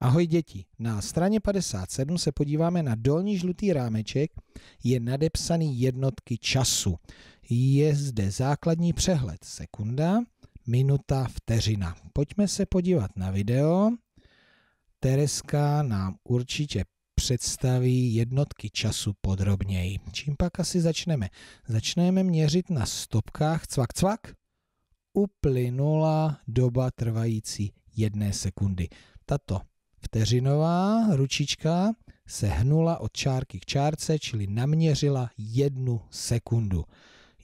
Ahoj děti, na straně 57 se podíváme na dolní žlutý rámeček, je nadepsaný jednotky času. Je zde základní přehled sekunda, minuta, vteřina. Pojďme se podívat na video. Tereska nám určitě představí jednotky času podrobněji. Čím pak asi začneme? Začneme měřit na stopkách cvak cvak. Uplynula doba trvající jedné sekundy. Tato Vteřinová ručička se hnula od čárky k čárce, čili naměřila jednu sekundu.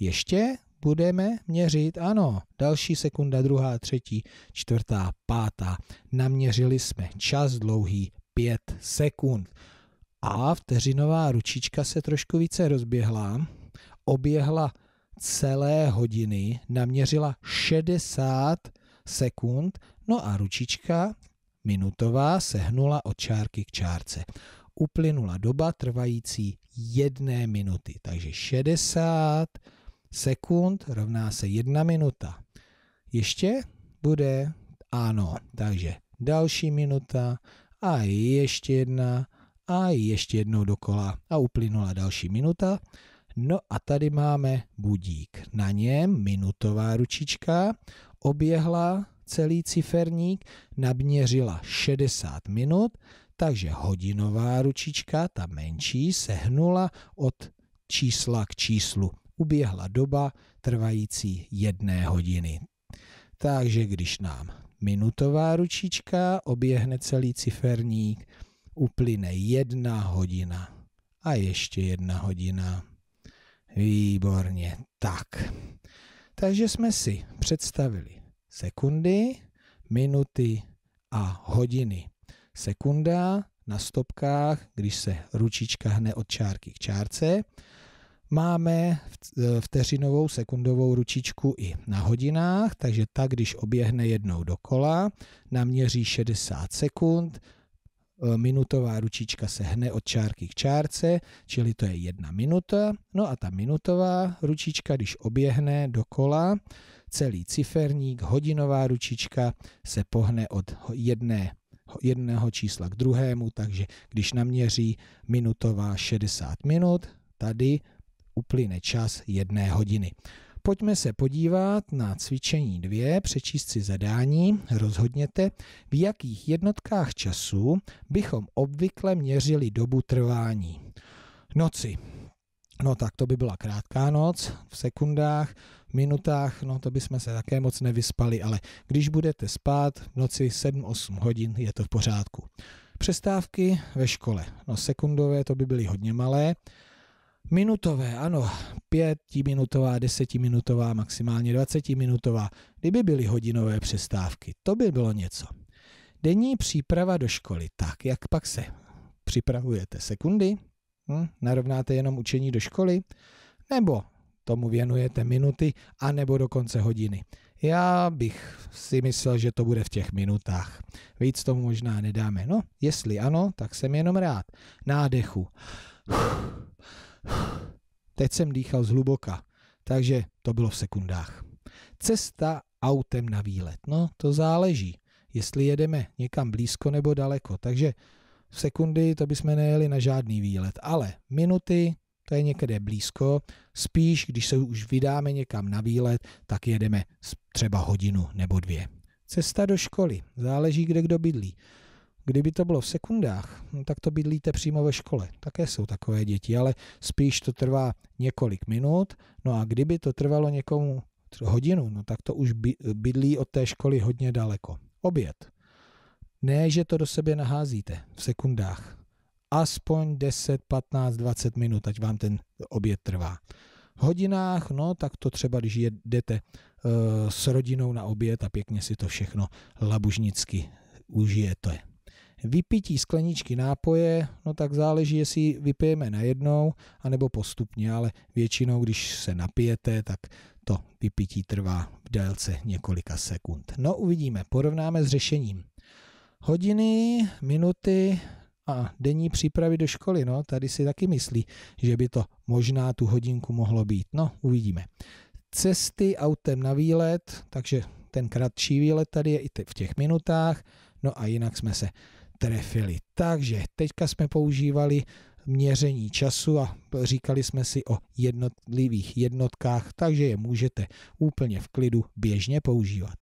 Ještě budeme měřit, ano, další sekunda, druhá, třetí, čtvrtá, pátá. Naměřili jsme čas dlouhý 5 sekund. A vteřinová ručička se trošku více rozběhla, oběhla celé hodiny, naměřila 60 sekund, no a ručička minutová se hnula od čárky k čárce. Uplynula doba trvající jedné minuty, takže 60 sekund rovná se jedna minuta. Ještě bude ano, takže další minuta a ještě jedna a ještě jednou dokola a uplynula další minuta. No a tady máme budík. Na něm minutová ručička oběhla celý ciferník naměřila 60 minut, takže hodinová ručička, ta menší, se hnula od čísla k číslu. Uběhla doba trvající jedné hodiny. Takže když nám minutová ručička oběhne celý ciferník, uplyne jedna hodina a ještě jedna hodina. Výborně, tak. Takže jsme si představili sekundy, minuty a hodiny. Sekunda na stopkách, když se ručička hne od čárky k čárce. Máme e, vteřinovou sekundovou ručičku i na hodinách, takže ta, když oběhne jednou dokola, naměří 60 sekund, e, minutová ručička se hne od čárky k čárce, čili to je jedna minuta. No a ta minutová ručička, když oběhne dokola, celý ciferník, hodinová ručička se pohne od jedné jedného čísla k druhému, takže když naměří minutová 60 minut, tady uplyne čas jedné hodiny. Pojďme se podívat na cvičení dvě, přečíst si zadání, rozhodněte, v jakých jednotkách času bychom obvykle měřili dobu trvání. Noci No tak to by byla krátká noc v sekundách, minutách, no to bychom se také moc nevyspali, ale když budete spát v noci 7-8 hodin, je to v pořádku. Přestávky ve škole, no sekundové to by byly hodně malé, minutové, ano, pětiminutová, minutová maximálně dvacetiminutová. kdyby byly hodinové přestávky, to by bylo něco. Denní příprava do školy, tak jak pak se připravujete sekundy, Hm? Narovnáte jenom učení do školy? Nebo tomu věnujete minuty a nebo dokonce hodiny. Já bych si myslel, že to bude v těch minutách. Víc tomu možná nedáme. No, jestli ano, tak jsem jenom rád. Nádechu. Teď jsem dýchal zhluboka, takže to bylo v sekundách. Cesta autem na výlet. No, to záleží, jestli jedeme někam blízko nebo daleko. Takže sekundy, to bychom nejeli na žádný výlet, ale minuty, to je někde blízko, spíš když se už vydáme někam na výlet, tak jedeme třeba hodinu nebo dvě. Cesta do školy, záleží kde kdo bydlí. Kdyby to bylo v sekundách, no tak to bydlíte přímo ve škole. Také jsou takové děti, ale spíš to trvá několik minut. No a kdyby to trvalo někomu hodinu, no tak to už bydlí od té školy hodně daleko. Oběd. Ne, že to do sebe naházíte v sekundách. Aspoň 10, 15, 20 minut, ať vám ten oběd trvá. V hodinách, no tak to třeba, když jdete uh, eh, s rodinou na oběd a pěkně si to všechno labužnicky užijete. Vypití skleničky nápoje, no tak záleží, jestli vypijeme najednou, anebo postupně, ale většinou, když se napijete, tak to vypití trvá v délce několika sekund. No uvidíme, porovnáme s řešením hodiny, minuty a denní přípravy do školy. No, tady si taky myslí, že by to možná tu hodinku mohlo být. No, uvidíme. Cesty autem na výlet, takže ten kratší výlet tady je i v těch minutách. No a jinak jsme se trefili. Takže teďka jsme používali měření času a říkali jsme si o jednotlivých jednotkách, takže je můžete úplně v klidu běžně používat.